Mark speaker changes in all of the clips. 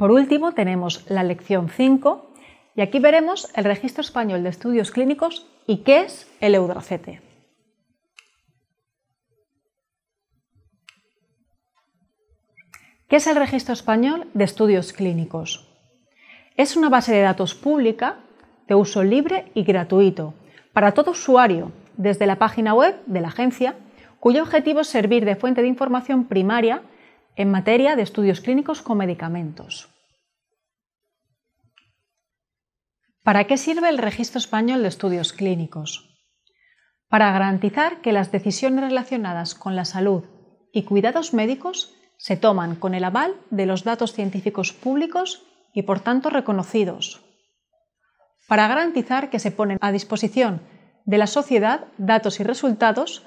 Speaker 1: Por último, tenemos la lección 5 y aquí veremos el Registro Español de Estudios Clínicos y qué es el Eudracete. ¿Qué es el Registro Español de Estudios Clínicos? Es una base de datos pública de uso libre y gratuito para todo usuario desde la página web de la agencia, cuyo objetivo es servir de fuente de información primaria en materia de estudios clínicos con medicamentos. ¿Para qué sirve el Registro Español de Estudios Clínicos? Para garantizar que las decisiones relacionadas con la salud y cuidados médicos se toman con el aval de los datos científicos públicos y por tanto reconocidos. Para garantizar que se ponen a disposición de la sociedad datos y resultados,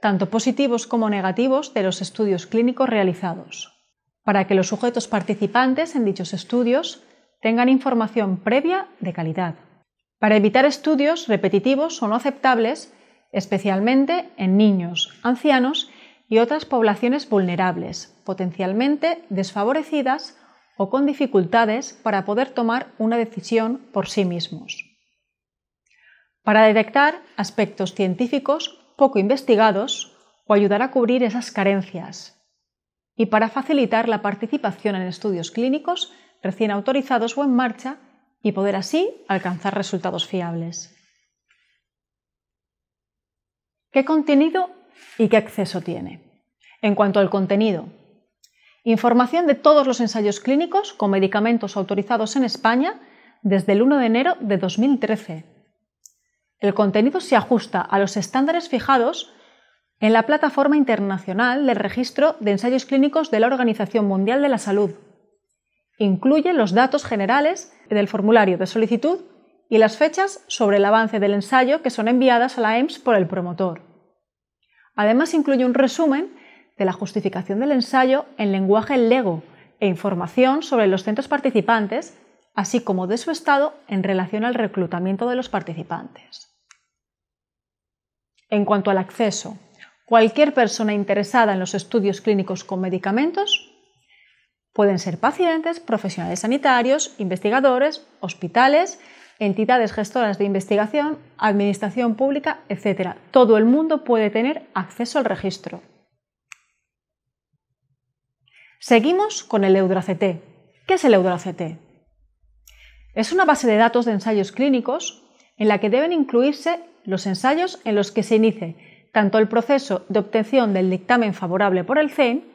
Speaker 1: tanto positivos como negativos, de los estudios clínicos realizados. Para que los sujetos participantes en dichos estudios tengan información previa de calidad, para evitar estudios repetitivos o no aceptables, especialmente en niños, ancianos y otras poblaciones vulnerables, potencialmente desfavorecidas o con dificultades para poder tomar una decisión por sí mismos. Para detectar aspectos científicos poco investigados o ayudar a cubrir esas carencias. Y para facilitar la participación en estudios clínicos recién autorizados o en marcha y poder así alcanzar resultados fiables. ¿Qué contenido y qué acceso tiene? En cuanto al contenido, información de todos los ensayos clínicos con medicamentos autorizados en España desde el 1 de enero de 2013. El contenido se ajusta a los estándares fijados en la plataforma internacional del registro de ensayos clínicos de la Organización Mundial de la Salud, Incluye los datos generales del formulario de solicitud y las fechas sobre el avance del ensayo que son enviadas a la EMS por el promotor. Además, incluye un resumen de la justificación del ensayo en lenguaje LEGO e información sobre los centros participantes, así como de su estado en relación al reclutamiento de los participantes. En cuanto al acceso, cualquier persona interesada en los estudios clínicos con medicamentos Pueden ser pacientes, profesionales sanitarios, investigadores, hospitales, entidades gestoras de investigación, administración pública, etc. Todo el mundo puede tener acceso al registro. Seguimos con el EudraCT. ¿Qué es el EudraCT? Es una base de datos de ensayos clínicos en la que deben incluirse los ensayos en los que se inicie tanto el proceso de obtención del dictamen favorable por el ceN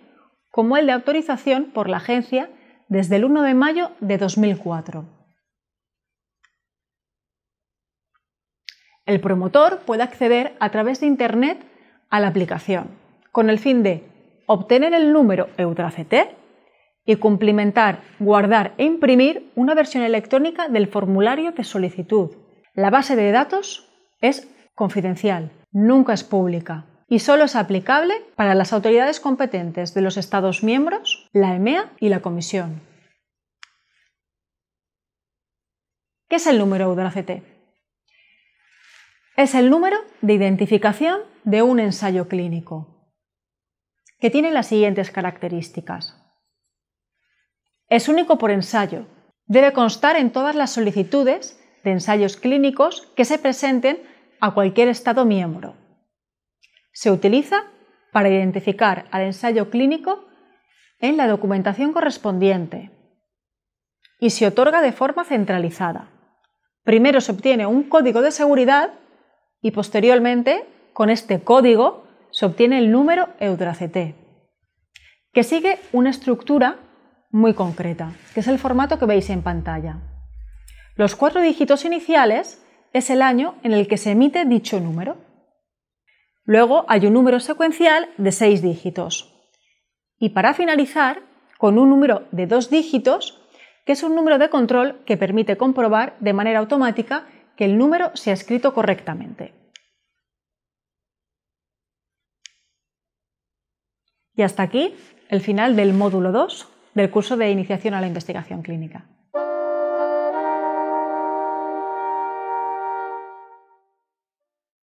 Speaker 1: como el de autorización por la agencia desde el 1 de mayo de 2004. El promotor puede acceder a través de Internet a la aplicación con el fin de obtener el número EUTRACT y cumplimentar, guardar e imprimir una versión electrónica del formulario de solicitud. La base de datos es confidencial, nunca es pública y solo es aplicable para las autoridades competentes de los Estados miembros, la EMEA y la Comisión. ¿Qué es el número de CT? Es el número de identificación de un ensayo clínico, que tiene las siguientes características. Es único por ensayo. Debe constar en todas las solicitudes de ensayos clínicos que se presenten a cualquier Estado miembro se utiliza para identificar al ensayo clínico en la documentación correspondiente y se otorga de forma centralizada. Primero se obtiene un código de seguridad y posteriormente, con este código, se obtiene el número EUDRACT, que sigue una estructura muy concreta, que es el formato que veis en pantalla. Los cuatro dígitos iniciales es el año en el que se emite dicho número Luego hay un número secuencial de seis dígitos. Y para finalizar, con un número de dos dígitos, que es un número de control que permite comprobar de manera automática que el número se ha escrito correctamente. Y hasta aquí el final del módulo 2 del curso de Iniciación a la Investigación Clínica.